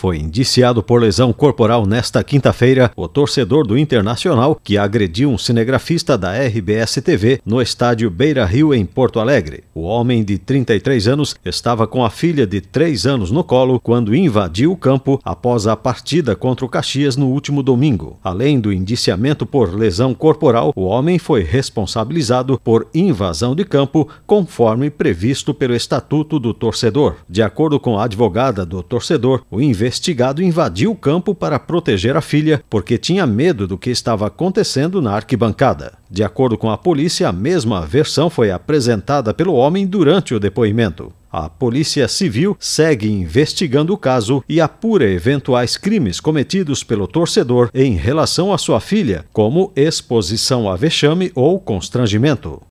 Foi indiciado por lesão corporal nesta quinta-feira o torcedor do Internacional que agrediu um cinegrafista da RBS TV no estádio Beira Rio, em Porto Alegre. O homem de 33 anos estava com a filha de 3 anos no colo quando invadiu o campo após a partida contra o Caxias no último domingo. Além do indiciamento por lesão corporal, o homem foi responsabilizado por invasão de campo, conforme previsto pelo Estatuto do Torcedor. De acordo com a advogada do torcedor, o investidor investigado invadiu o campo para proteger a filha porque tinha medo do que estava acontecendo na arquibancada. De acordo com a polícia, a mesma versão foi apresentada pelo homem durante o depoimento. A Polícia Civil segue investigando o caso e apura eventuais crimes cometidos pelo torcedor em relação à sua filha, como exposição a vexame ou constrangimento.